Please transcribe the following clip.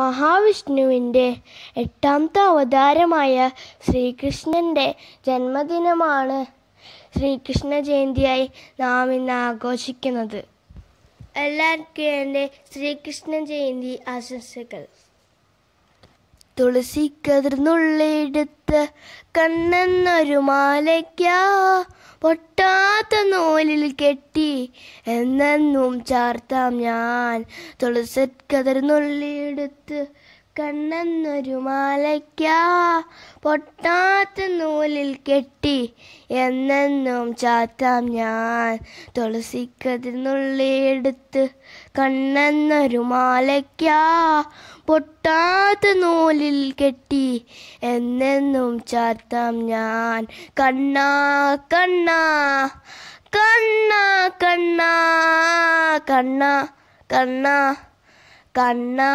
മഹാവിഷ്ണുവിൻ്റെ എട്ടാമത്തെ അവതാരമായ ശ്രീകൃഷ്ണൻ്റെ ജന്മദിനമാണ് ശ്രീകൃഷ്ണ ജയന്തിയായി നാം ഇന്ന് ആഘോഷിക്കുന്നത് എല്ലാവർക്കും എൻ്റെ ശ്രീകൃഷ്ണ ജയന്തി ആശംസകൾ തുളസി കതിർന്നുള്ളിടത്ത് കണ്ണെന്നൊരു മാലയ്ക്കാ പൊട്ടാത്ത നൂലിൽ കെട്ടി എന്നെന്നും ചാർത്താം ഞാൻ കതിർ നുള്ളിയെടുത്ത് കണ്ണെന്നൊരു മാലയ്ക്ക പൊട്ടാത്ത നൂലിൽ കെട്ടി എന്നെന്നും ചാത്താം ഞാൻ തുളസിക്കതിനുള്ളിയെടുത്ത് കണ്ണെന്നൊരു മാലയ്ക്ക പൊട്ടാത്ത നൂലിൽ കെട്ടി എന്നെന്നും ചാത്താം ഞാൻ കണ്ണാ കണ്ണാ കണ്ണാ കണ്ണാ കണ്ണാ കണ്ണാ കണ്ണാ